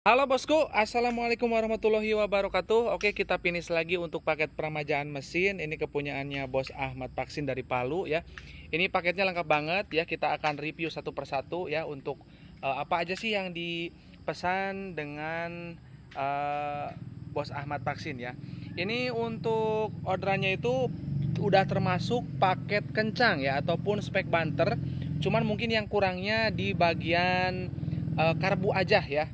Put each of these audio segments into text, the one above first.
Halo bosku, assalamualaikum warahmatullahi wabarakatuh. Oke, kita finish lagi untuk paket peremajaan mesin. Ini kepunyaannya Bos Ahmad Paksin dari Palu ya. Ini paketnya lengkap banget ya. Kita akan review satu persatu ya untuk uh, apa aja sih yang dipesan dengan uh, Bos Ahmad Paksin ya. Ini untuk orderannya itu udah termasuk paket kencang ya ataupun spek banter. Cuman mungkin yang kurangnya di bagian eh, karbu aja ya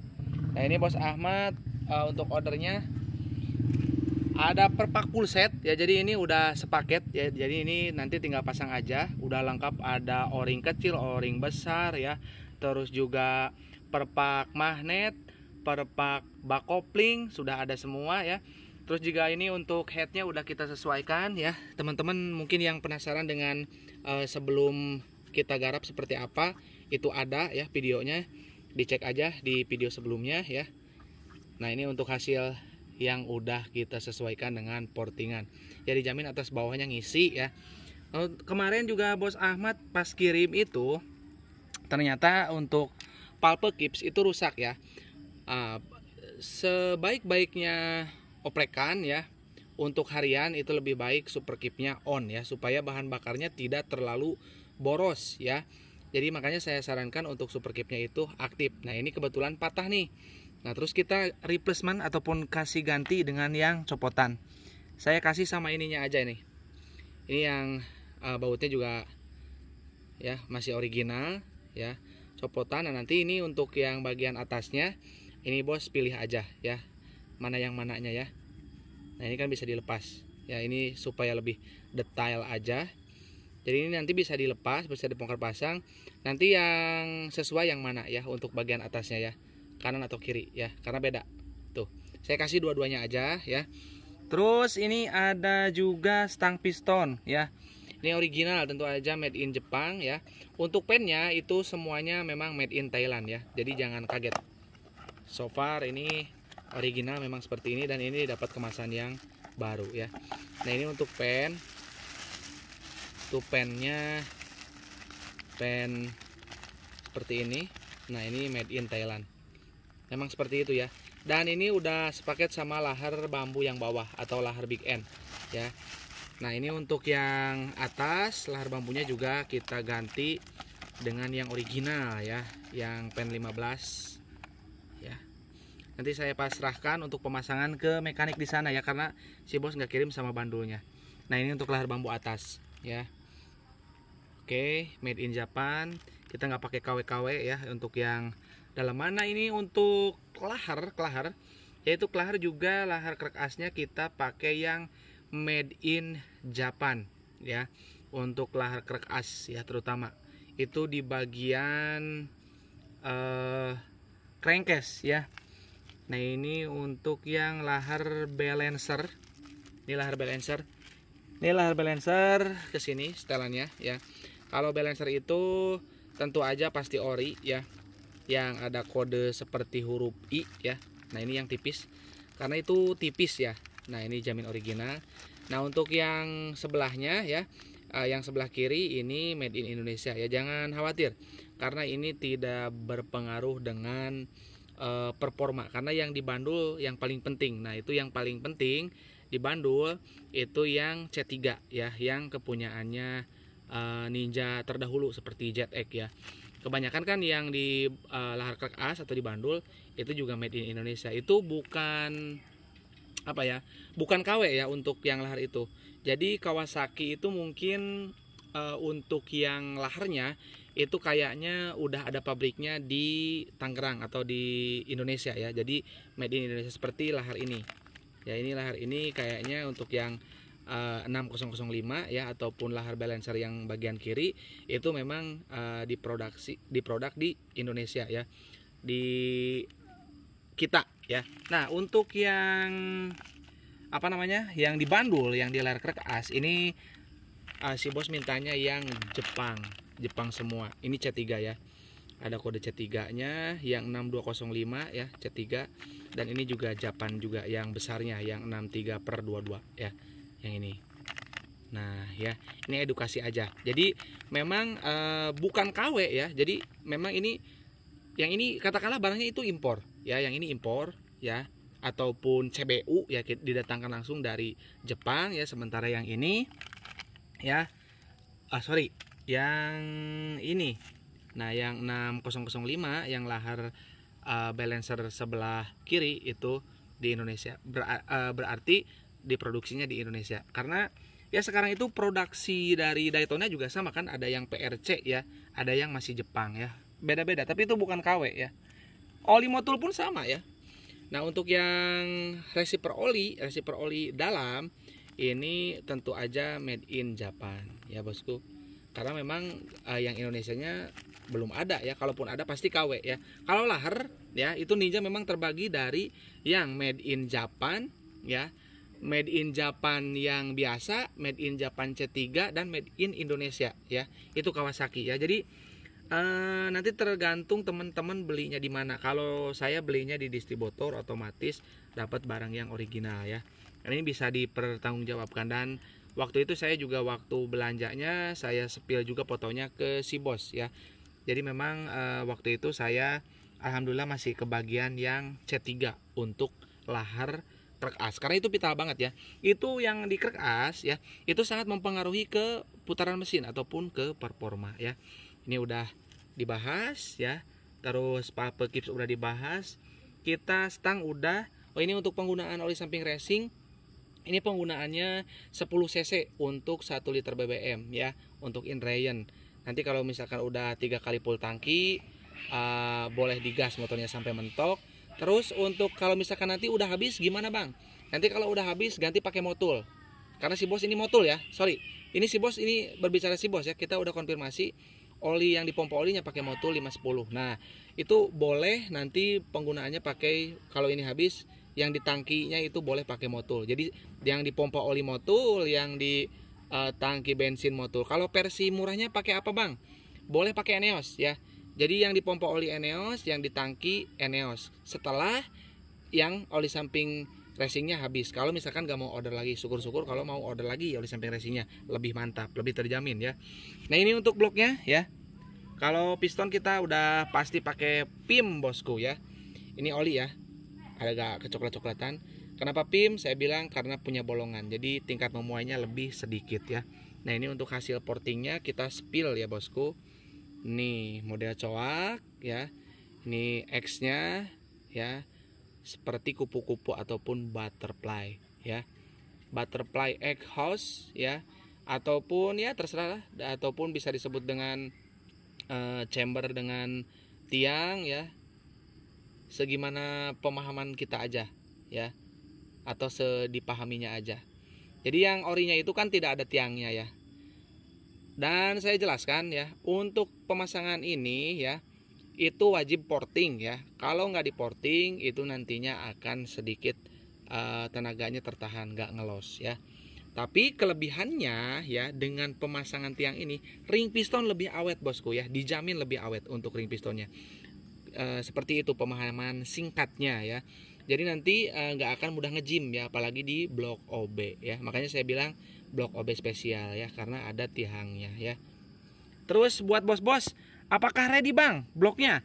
Nah ini bos Ahmad uh, untuk ordernya ada perpak full set ya jadi ini udah sepaket ya jadi ini nanti tinggal pasang aja udah lengkap ada o-ring kecil o-ring besar ya terus juga perpak magnet perpak bak kopling sudah ada semua ya terus juga ini untuk headnya udah kita sesuaikan ya teman-teman mungkin yang penasaran dengan uh, sebelum kita garap seperti apa itu ada ya videonya dicek aja di video sebelumnya ya nah ini untuk hasil yang udah kita sesuaikan dengan portingan Jadi ya, jamin atas bawahnya ngisi ya oh, kemarin juga bos Ahmad pas kirim itu ternyata untuk palpe kips itu rusak ya ah, sebaik-baiknya oprekan ya untuk harian itu lebih baik super kipnya on ya supaya bahan bakarnya tidak terlalu boros ya jadi makanya saya sarankan untuk super keepnya itu aktif. Nah ini kebetulan patah nih. Nah terus kita replacement ataupun kasih ganti dengan yang copotan. Saya kasih sama ininya aja ini. Ini yang uh, bautnya juga ya masih original ya copotan. Nah nanti ini untuk yang bagian atasnya ini bos pilih aja ya mana yang mananya ya. Nah ini kan bisa dilepas ya ini supaya lebih detail aja jadi ini nanti bisa dilepas bisa dibongkar pasang nanti yang sesuai yang mana ya untuk bagian atasnya ya kanan atau kiri ya karena beda tuh saya kasih dua-duanya aja ya terus ini ada juga stang piston ya ini original tentu aja made in Jepang ya untuk pennya itu semuanya memang made in Thailand ya jadi jangan kaget so far ini original memang seperti ini dan ini dapat kemasan yang baru ya nah ini untuk pen itu pennya pen seperti ini nah ini made in Thailand memang seperti itu ya dan ini udah sepaket sama lahar bambu yang bawah atau lahar big end ya nah ini untuk yang atas lahar bambunya juga kita ganti dengan yang original ya yang pen 15 ya nanti saya pasrahkan untuk pemasangan ke mekanik di sana ya karena si bos nggak kirim sama bandulnya nah ini untuk lahar bambu atas ya Oke, okay, made in Japan. Kita nggak pakai KW-KW ya untuk yang dalam mana ini untuk lahar, kelahar. Yaitu kelahar juga lahar kerkasnya kita pakai yang made in Japan ya. Untuk lahar kerkas ya terutama. Itu di bagian uh, crankcase ya. Nah, ini untuk yang lahar balancer. Ini lahar balancer. Ini lahar balancer kesini sini setelannya ya kalau balancer itu tentu aja pasti ori ya. Yang ada kode seperti huruf I ya. Nah, ini yang tipis. Karena itu tipis ya. Nah, ini jamin original. Nah, untuk yang sebelahnya ya, eh, yang sebelah kiri ini made in Indonesia ya. Jangan khawatir karena ini tidak berpengaruh dengan uh, performa karena yang di bandul yang paling penting. Nah, itu yang paling penting di bandul itu yang C3 ya, yang kepunyaannya Eh, ninja terdahulu seperti Jet Egg ya. Kebanyakan kan yang di uh, lahar krek atau di bandul itu juga made in Indonesia. Itu bukan apa ya? Bukan KW ya untuk yang lahar itu. Jadi Kawasaki itu mungkin uh, untuk yang laharnya itu kayaknya udah ada pabriknya di Tangerang atau di Indonesia ya. Jadi made in Indonesia seperti lahar ini. Ya ini lahar ini kayaknya untuk yang 6005 eh, ya ataupun lahar balancer yang bagian kiri itu memang uh, diproduksi diproduk di Indonesia ya di kita ya. Nah, untuk yang apa namanya? yang di Bandul yang di layar kertas ini eh, si bos mintanya yang Jepang, Jepang semua. Ini C3 ya. Ada kode C3-nya yang 6205 ya, C3 dan ini juga Japan juga yang besarnya yang 63/22 per ya yang ini nah ya ini edukasi aja jadi memang e, bukan KW ya jadi memang ini yang ini katakanlah barangnya itu impor ya yang ini impor ya ataupun CBU ya didatangkan langsung dari Jepang ya sementara yang ini ya ah sorry yang ini nah yang 6005 yang lahar uh, balancer sebelah kiri itu di Indonesia Ber, uh, eh, berarti diproduksinya di Indonesia karena ya sekarang itu produksi dari Daytona juga sama kan ada yang PRC ya ada yang masih Jepang ya beda-beda tapi itu bukan KW ya oli motul pun sama ya nah untuk yang receiver oli receiver oli dalam ini tentu aja made in Japan ya bosku karena memang uh, yang nya belum ada ya kalaupun ada pasti KW ya kalau lahar ya itu ninja memang terbagi dari yang made in Japan ya made in Japan yang biasa, made in Japan C3 dan made in Indonesia ya. Itu Kawasaki ya. Jadi uh, nanti tergantung teman-teman belinya di mana. Kalau saya belinya di distributor otomatis dapat barang yang original ya. ini bisa dipertanggungjawabkan dan waktu itu saya juga waktu belanjanya saya sepil juga fotonya ke si bos ya. Jadi memang uh, waktu itu saya alhamdulillah masih kebagian yang C3 untuk lahar as karena itu vital banget ya itu yang di krek as ya itu sangat mempengaruhi ke putaran mesin ataupun ke performa ya ini udah dibahas ya terus pape kips udah dibahas kita stang udah oh ini untuk penggunaan oli samping racing ini penggunaannya 10 cc untuk 1 liter BBM ya untuk -rayon. nanti kalau misalkan udah tiga kali full tangki uh, boleh digas motornya sampai mentok Terus untuk kalau misalkan nanti udah habis gimana bang? Nanti kalau udah habis ganti pakai motul. Karena si bos ini motul ya, sorry. Ini si bos ini berbicara si bos ya, kita udah konfirmasi oli yang dipompa olinya pakai motul 510. Nah, itu boleh nanti penggunaannya pakai kalau ini habis yang di tangkinya itu boleh pakai motul. Jadi yang dipompa oli motul, yang di uh, tangki bensin motul. Kalau versi murahnya pakai apa, Bang? Boleh pakai Eneos ya. Jadi yang dipompa oli Eneos, yang ditangki Eneos. Setelah yang oli samping racingnya habis. Kalau misalkan nggak mau order lagi, syukur-syukur kalau mau order lagi ya oli samping racingnya lebih mantap, lebih terjamin ya. Nah ini untuk bloknya ya. Kalau piston kita udah pasti pakai PIM bosku ya. Ini oli ya, ada gak kecoklat-coklatan. Kenapa PIM? Saya bilang karena punya bolongan, jadi tingkat memuainya lebih sedikit ya. Nah ini untuk hasil portingnya kita spill ya bosku. Ini model coak ya ini X nya ya seperti kupu-kupu ataupun butterfly ya butterfly egg house ya ataupun ya terserah lah ataupun bisa disebut dengan uh, chamber dengan tiang ya segimana pemahaman kita aja ya atau sedipahaminya aja jadi yang orinya itu kan tidak ada tiangnya ya dan saya jelaskan ya, untuk pemasangan ini ya, itu wajib porting ya. Kalau nggak di porting itu nantinya akan sedikit uh, tenaganya tertahan, nggak ngelos ya. Tapi kelebihannya ya dengan pemasangan tiang ini ring piston lebih awet bosku ya, dijamin lebih awet untuk ring pistonnya. E, seperti itu pemahaman singkatnya ya. Jadi nanti eh, nggak uh, akan mudah ngejim ya, apalagi di blok OB ya. Makanya saya bilang blok OB spesial ya, karena ada tiangnya ya. Terus buat bos-bos, apakah ready bang bloknya?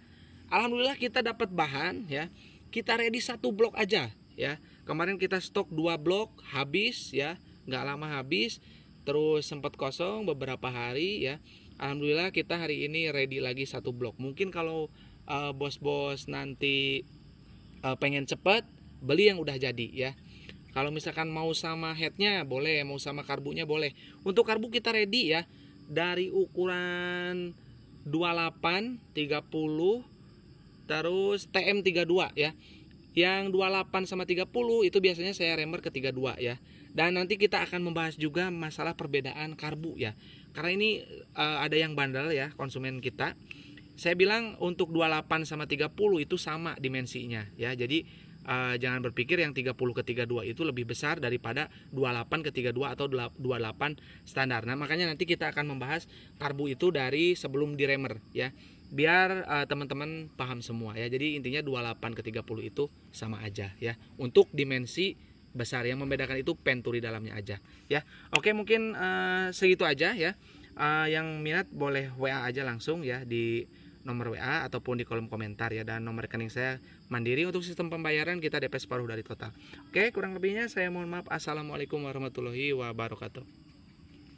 Alhamdulillah kita dapat bahan ya. Kita ready satu blok aja ya. Kemarin kita stok dua blok habis ya, nggak lama habis. Terus sempat kosong beberapa hari ya. Alhamdulillah kita hari ini ready lagi satu blok. Mungkin kalau eh, bos-bos uh, bos -bos nanti uh, pengen cepat beli yang udah jadi ya kalau misalkan mau sama headnya boleh mau sama karbunya boleh untuk karbu kita ready ya dari ukuran 28 30 terus TM 32 ya yang 28 sama 30 itu biasanya saya remer ke 32 ya dan nanti kita akan membahas juga masalah perbedaan karbu ya karena ini uh, ada yang bandel ya konsumen kita saya bilang untuk 28 sama 30 itu sama dimensinya ya. Jadi uh, jangan berpikir yang 30 ke 32 itu lebih besar daripada 28 ke 32 atau 28 standar. Nah, makanya nanti kita akan membahas karbu itu dari sebelum diremer ya. Biar teman eh, teman-teman paham semua ya. Jadi intinya 28 ke 30 itu sama aja ya. Untuk dimensi besar yang membedakan itu penturi dalamnya aja ya. Oke, mungkin uh, segitu aja ya. Uh, yang minat boleh WA aja langsung ya di nomor WA ataupun di kolom komentar ya dan nomor rekening saya mandiri untuk sistem pembayaran kita DP separuh dari total. Oke, kurang lebihnya saya mohon maaf. Assalamualaikum warahmatullahi wabarakatuh.